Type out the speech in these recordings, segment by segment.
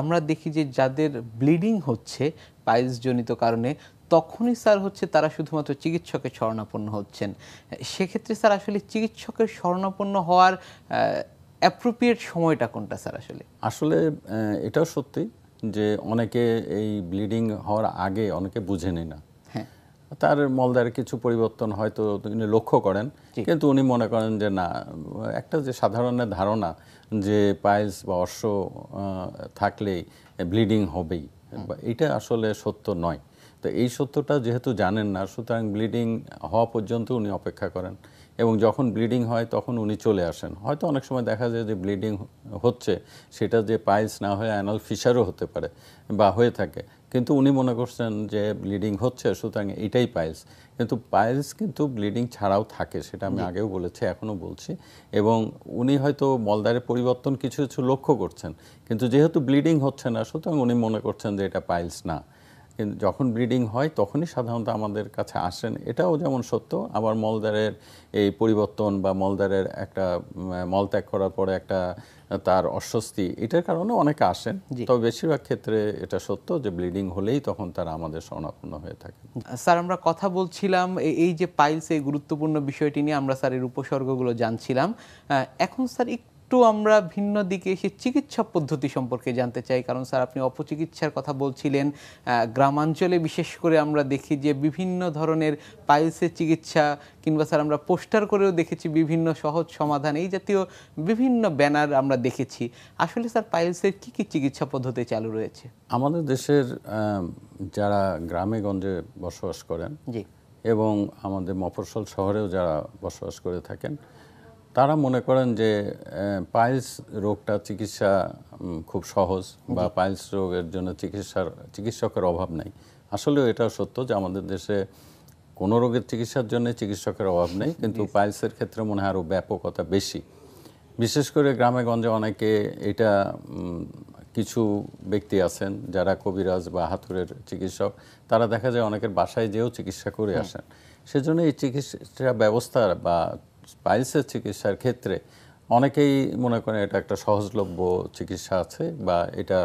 আমরা দেখি যে যাদের ব্লিডিং হচ্ছে পাইলসজনিত কারণে তখনই স্যার হচ্ছে তারা শুধুমাত্র চিকিৎসকের শরণাপন্ন হচ্ছেন সেক্ষেত্রে স্যার আসলে চিকিৎসকের শরণাপন্ন হওয়ার অ্যাপ্রোপ্রিয়েট সময়টা কোনটা স্যার আসলে আসলে এটাও সত্যি যে অনেকে এই ব্লিডিং হওয়ার আগে অনেকে বুঝেনি না তার মলদার কিছু পরিবর্তন হয়তো তিনি লক্ষ্য করেন কিন্তু উনি মনে করেন যে না একটা যে সাধারণের ধারণা যে পাইলস বা অশ্ব থাকলেই ব্লিডিং হবেই এটা আসলে সত্য নয় তো এই সত্যটা যেহেতু জানেন না সুতরাং ব্লিডিং হওয়া পর্যন্ত উনি অপেক্ষা করেন এবং যখন ব্লিডিং হয় তখন উনি চলে আসেন হয়তো অনেক সময় দেখা যায় যে ব্লিডিং হচ্ছে সেটা যে পাইলস না হয়ে অ্যানাল ফিশারও হতে পারে বা হয়ে থাকে কিন্তু উনি মনে করছেন যে ব্লিডিং হচ্ছে সুতরাং এটাই পাইলস কিন্তু পাইলস কিন্তু ব্লিডিং ছাড়াও থাকে সেটা আমি আগেও বলেছি এখনও বলছি এবং উনি হয়তো মলদারে পরিবর্তন কিছু কিছু লক্ষ্য করছেন কিন্তু যেহেতু ব্লিডিং হচ্ছে না সুতরাং উনি মনে করছেন যে এটা পাইলস না কিন্তু যখন ব্রিডিং হয় তখনই সাধারণত আমাদের কাছে আসেন এটাও যেমন সত্য আবার মলদারের এই পরিবর্তন বা মলদারের একটা মল ত্যাগ করার পরে একটা তার অস্বস্তি এটার কারণে অনেকে আসেন তবে বেশিরভাগ ক্ষেত্রে এটা সত্য যে ব্লিডিং হলেই তখন তারা আমাদের শরণাপন্ন হয়ে থাকে স্যার আমরা কথা বলছিলাম এই যে পাইলস এই গুরুত্বপূর্ণ বিষয়টি নিয়ে আমরা স্যার এর উপসর্গগুলো জানছিলাম এখন স্যার একটু একটু আমরা ভিন্ন দিকে এসে চিকিৎসা পদ্ধতি সম্পর্কে জানতে চাই কারণ স্যার আপনি অপচিকিৎসার কথা বলছিলেন গ্রামাঞ্চলে বিশেষ করে আমরা দেখি যে বিভিন্ন ধরনের পাইলসের চিকিৎসা কিংবা স্যার আমরা পোস্টার করেও দেখেছি বিভিন্ন সহজ সমাধান এই জাতীয় বিভিন্ন ব্যানার আমরা দেখেছি আসলে স্যার পাইলসের কি কি চিকিৎসা পদ্ধতি চালু রয়েছে আমাদের দেশের যারা গ্রামে গঞ্জে বসবাস করেন জি এবং আমাদের মফস্বল শহরেও যারা বসবাস করে থাকেন তারা মনে করেন যে পাইলস রোগটা চিকিৎসা খুব সহজ বা পাইলস রোগের জন্য চিকিৎসার চিকিৎসকের অভাব নাই আসলেও এটা সত্য যে আমাদের দেশে কোনো রোগের চিকিৎসার জন্য চিকিৎসকের অভাব নেই কিন্তু পাইলসের ক্ষেত্রে মনে হয় আরও ব্যাপকতা বেশি বিশেষ করে গ্রামে গঞ্জে অনেকে এটা কিছু ব্যক্তি আছেন যারা কবিরাজ বা হাতুরের চিকিৎসক তারা দেখা যায় অনেকের বাসায় যেও চিকিৎসা করে আসেন সেজন্য এই চিকিৎসা ব্যবস্থা বা স্পাইসের চিকিৎসার ক্ষেত্রে অনেকেই মনে করেন এটা একটা সহজলভ্য চিকিৎসা আছে বা এটা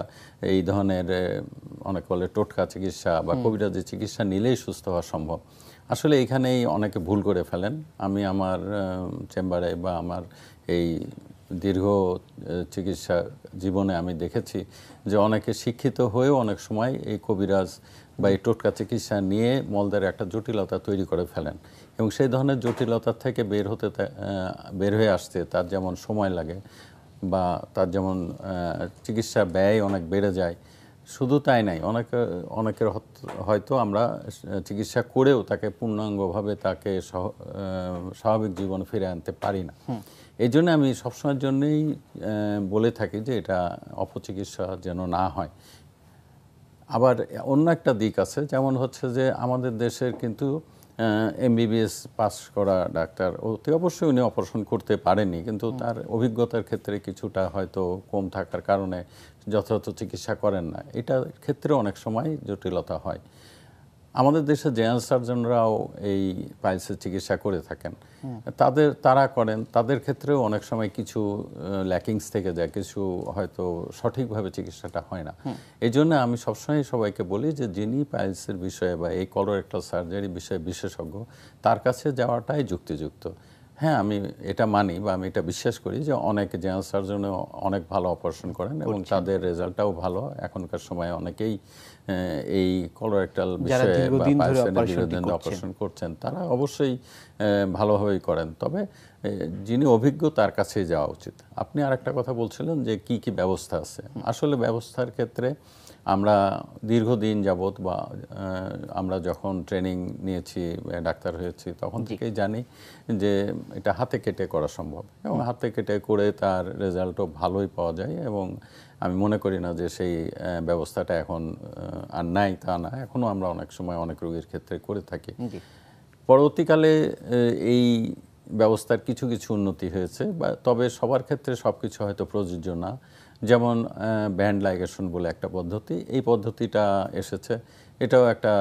এই ধরনের অনেক বলে টোটকা চিকিৎসা বা কবিরাজি চিকিৎসা নিলেই সুস্থ হওয়া সম্ভব আসলে এখানেই অনেকে ভুল করে ফেলেন আমি আমার চেম্বারে বা আমার এই দীর্ঘ চিকিৎসা জীবনে আমি দেখেছি যে অনেকে শিক্ষিত হয়েও অনেক সময় এই কবিরাজ বা এই টোটকা চিকিৎসা নিয়ে মলদারে একটা জটিলতা তৈরি করে ফেলেন এবং সেই ধরনের জটিলতার থেকে বের হতে বের হয়ে আসতে তার যেমন সময় লাগে বা তার যেমন চিকিৎসা ব্যয় অনেক বেড়ে যায় শুধু তাই নাই অনেকে অনেকের হয়তো আমরা চিকিৎসা করেও তাকে পূর্ণাঙ্গভাবে তাকে স্বাভাবিক জীবন ফিরে আনতে পারি না এই জন্য আমি সবসময়ের জন্যেই বলে থাকি যে এটা অপচিকিৎসা যেন না হয় আবার অন্য একটা দিক আছে যেমন হচ্ছে যে আমাদের দেশের কিন্তু এমবিবিএস পাস করা ডাক্তার অতি অবশ্যই উনি অপারেশন করতে পারেনি কিন্তু তার অভিজ্ঞতার ক্ষেত্রে কিছুটা হয়তো কম থাকার কারণে যথাযথ চিকিৎসা করেন না এটা ক্ষেত্রে অনেক সময় জটিলতা হয় আমাদের দেশে জেনারেল সার্জনরাও এই পাইলসের চিকিৎসা করে থাকেন তাদের তারা করেন তাদের ক্ষেত্রেও অনেক সময় কিছু ল্যাকিংস থেকে যায় কিছু হয়তো সঠিকভাবে চিকিৎসাটা হয় না এই জন্য আমি সবসময় সবাইকে বলি যে যিনি পাইলসের বিষয়ে বা এই কলোরেক্টাল সার্জারি বিষয়ে বিশেষজ্ঞ তার কাছে যাওয়াটাই যুক্তিযুক্ত হ্যাঁ আমি এটা মানি বা আমি এটা বিশ্বাস করি যে অনেক জেনারেল সার্জনও অনেক ভালো অপারেশন করেন এবং তাদের রেজাল্টটাও ভালো এখনকার সময়ে অনেকেই এই কলোরেক্টাল বিষয়ে অপারেশন করছেন তারা অবশ্যই ভালোভাবেই করেন তবে যিনি অভিজ্ঞ তার কাছে যাওয়া উচিত আপনি আর একটা কথা বলছিলেন যে কি কি ব্যবস্থা আছে আসলে ব্যবস্থার ক্ষেত্রে আমরা দীর্ঘদিন যাবৎ বা আমরা যখন ট্রেনিং নিয়েছি ডাক্তার হয়েছি তখন থেকেই জানি যে এটা হাতে কেটে করা সম্ভব এবং হাতে কেটে করে তার রেজাল্টও ভালোই পাওয়া যায় এবং আমি মনে করি না যে সেই ব্যবস্থাটা এখন আর নাই তা না এখনও আমরা অনেক সময় অনেক রোগীর ক্ষেত্রে করে থাকি পরবর্তীকালে এই ব্যবস্থার কিছু কিছু উন্নতি হয়েছে বা তবে সবার ক্ষেত্রে সব কিছু হয়তো প্রযোজ্য না যেমন ব্যান্ড লাইগেশন বলে একটা পদ্ধতি এই পদ্ধতিটা এসেছে এটাও একটা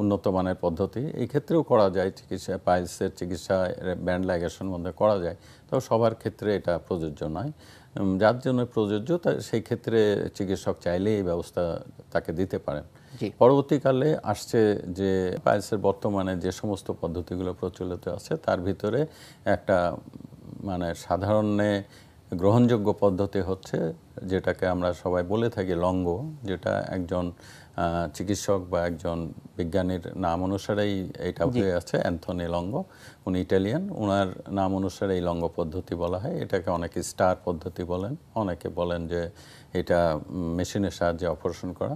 উন্নত মানের পদ্ধতি এই ক্ষেত্রেও করা যায় চিকিৎসা পাইলসের চিকিৎসা ব্যান্ড লাইগেশন মধ্যে করা যায় তবে সবার ক্ষেত্রে এটা প্রযোজ্য নয় যার জন্য প্রযোজ্য তা সেই ক্ষেত্রে চিকিৎসক চাইলে এই ব্যবস্থা তাকে দিতে পারেন পরবর্তীকালে আসছে যে পাইলসের বর্তমানে যে সমস্ত পদ্ধতিগুলো প্রচলিত আছে তার ভিতরে একটা মানে সাধারণে গ্রহণযোগ্য পদ্ধতি হচ্ছে যেটাকে আমরা সবাই বলে থাকি লঙ্গ যেটা একজন চিকিৎসক বা একজন বিজ্ঞানীর নাম অনুসারেই এটা হয়ে আছে অ্যান্থনি লঙ্গ উনি ইটালিয়ান ওনার নাম অনুসারে এই লঙ্গ পদ্ধতি বলা হয় এটাকে অনেকে স্টার পদ্ধতি বলেন অনেকে বলেন যে এটা মেশিনের সাহায্যে অপারেশন করা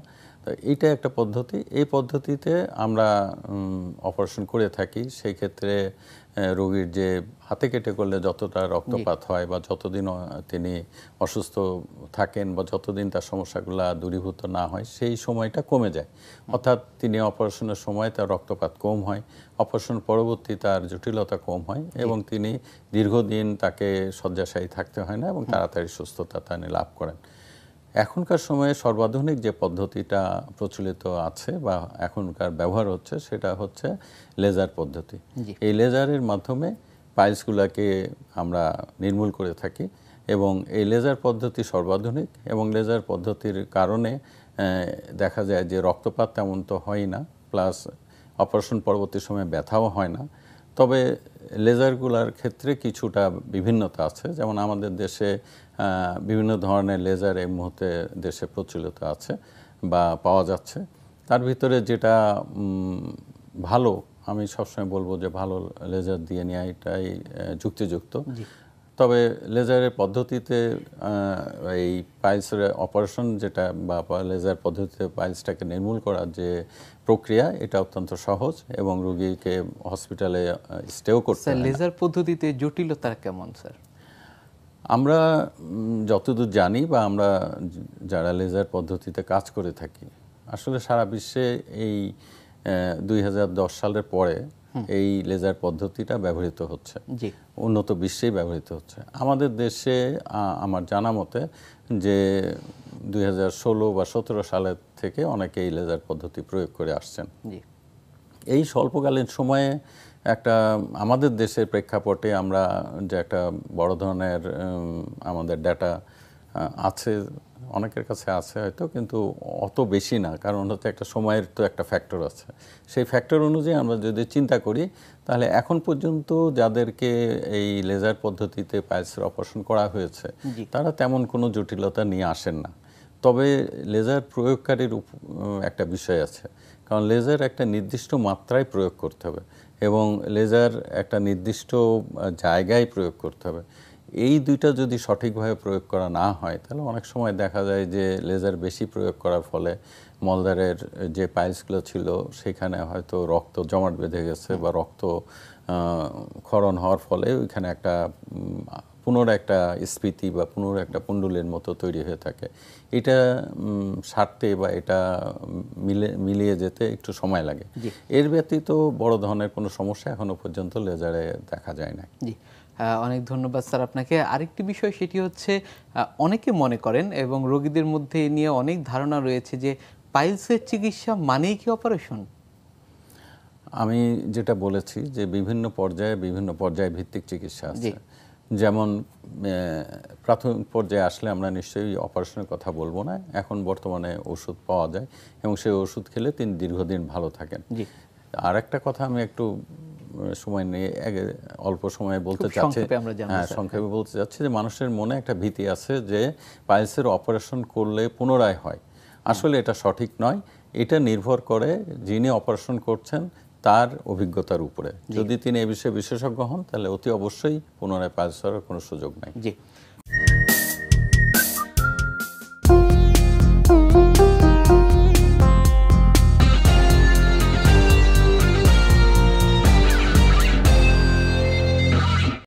এইটা একটা পদ্ধতি এই পদ্ধতিতে আমরা অপারেশন করে থাকি সেই ক্ষেত্রে রোগীর যে হাতে কেটে করলে যতটা রক্তপাত হয় বা যতদিন তিনি অসুস্থ থাকেন বা যতদিন তার সমস্যাগুলো দূরীভূত না হয় সেই সময়টা কমে যায় অর্থাৎ তিনি অপারেশনের সময় তার রক্তপাত কম হয় অপারেশন পরবর্তী তার জটিলতা কম হয় এবং তিনি দীর্ঘদিন তাকে শয্যাশায়ী থাকতে হয় না এবং তাড়াতাড়ি সুস্থতা তিনি লাভ করেন এখনকার সময়ে সর্বাধুনিক যে পদ্ধতিটা প্রচলিত আছে বা এখনকার ব্যবহার হচ্ছে সেটা হচ্ছে লেজার পদ্ধতি এই লেজারের মাধ্যমে পাইলসগুলোকে আমরা নির্মূল করে থাকি এবং এই লেজার পদ্ধতি সর্বাধুনিক এবং লেজার পদ্ধতির কারণে দেখা যায় যে রক্তপাত তেমন তো হয় না প্লাস অপারেশন পরবর্তী সময়ে ব্যথাও হয় না তবে লেজারগুলার ক্ষেত্রে কিছুটা বিভিন্নতা আছে যেমন আমাদের দেশে বিভিন্ন ধরনের লেজার এই মুহূর্তে দেশে প্রচলিত আছে বা পাওয়া যাচ্ছে তার ভিতরে যেটা ভালো আমি সবসময় বলবো যে ভালো লেজার দিয়ে নেওয়া এটাই যুক্তিযুক্ত তবে লেজারের পদ্ধতিতে এই পাইলসের অপারেশন যেটা বা লেজার পদ্ধতিতে পাইলসটাকে নির্মূল করার যে প্রক্রিয়া এটা অত্যন্ত সহজ এবং রোগীকে হসপিটালে স্টেও করতে লেজার পদ্ধতিতে জটিলতা কেমন স্যার আমরা যতদূর জানি বা আমরা যারা লেজার পদ্ধতিতে কাজ করে থাকি আসলে সারা বিশ্বে এই দুই সালের পরে এই লেজার পদ্ধতিটা ব্যবহৃত হচ্ছে উন্নত বিশ্বেই ব্যবহৃত হচ্ছে আমাদের দেশে আমার জানা মতে যে দুই বা সতেরো সালের থেকে অনেকে এই লেজার পদ্ধতি প্রয়োগ করে আসছেন এই স্বল্পকালীন সময়ে একটা আমাদের দেশের প্রেক্ষাপটে আমরা যে একটা বড় ধরনের আমাদের ডেটা আছে অনেকের কাছে আছে হয়তো কিন্তু অত বেশি না কারণ হচ্ছে একটা সময়ের তো একটা ফ্যাক্টর আছে সেই ফ্যাক্টর অনুযায়ী আমরা যদি চিন্তা করি তাহলে এখন পর্যন্ত যাদেরকে এই লেজার পদ্ধতিতে পায়েসের অপারেশন করা হয়েছে তারা তেমন কোনো জটিলতা নিয়ে আসেন না তবে লেজার প্রয়োগকারীর একটা বিষয় আছে কারণ লেজার একটা নির্দিষ্ট মাত্রায় প্রয়োগ করতে হবে এবং লেজার একটা নির্দিষ্ট জায়গায় প্রয়োগ করতে হবে এই দুইটা যদি সঠিকভাবে প্রয়োগ করা না হয় তাহলে অনেক সময় দেখা যায় যে লেজার বেশি প্রয়োগ করার ফলে মলদারের যে পাইলসগুলো ছিল সেখানে হয়তো রক্ত জমাট বেঁধে গেছে বা রক্ত ক্ষরণ হওয়ার ফলে ওইখানে একটা পুনর একটা স্ফীতি বা পুনর একটা পুণ্ডুলের মতো তৈরি হয়ে থাকে এটা সারতে বা এটা মিলে মিলিয়ে যেতে একটু সময় লাগে এর ব্যতীত বড় ধরনের কোনো সমস্যা এখনও পর্যন্ত লেজারে দেখা যায় না অনেক ধন্যবাদ স্যার আপনাকে আরেকটি বিষয় সেটি হচ্ছে অনেকে মনে করেন এবং রোগীদের মধ্যে নিয়ে অনেক ধারণা রয়েছে যে পাইলসের চিকিৎসা মানেই কি অপারেশন আমি যেটা বলেছি যে বিভিন্ন পর্যায়ে বিভিন্ন পর্যায়ে ভিত্তিক চিকিৎসা আছে যেমন প্রাথমিক পর্যায়ে আসলে আমরা নিশ্চয়ই অপারেশনের কথা বলবো না এখন বর্তমানে ওষুধ পাওয়া যায় এবং সেই ওষুধ খেলে তিনি দীর্ঘদিন ভালো থাকেন আর একটা কথা আমি একটু সময় নিয়ে অল্প সময়ে বলতে চাচ্ছি হ্যাঁ সংক্ষেপে বলতে চাচ্ছি যে মানুষের মনে একটা ভীতি আছে যে পাইলসের অপারেশন করলে পুনরায় হয় আসলে এটা সঠিক নয় এটা নির্ভর করে যিনি অপারেশন করছেন তার অভিজ্ঞতার উপরে যদি তিনি এ বিষয়ে বিশেষজ্ঞ হন তাহলে অতি অবশ্যই পুনরায় পাইলস হওয়ার কোনো সুযোগ নাই জি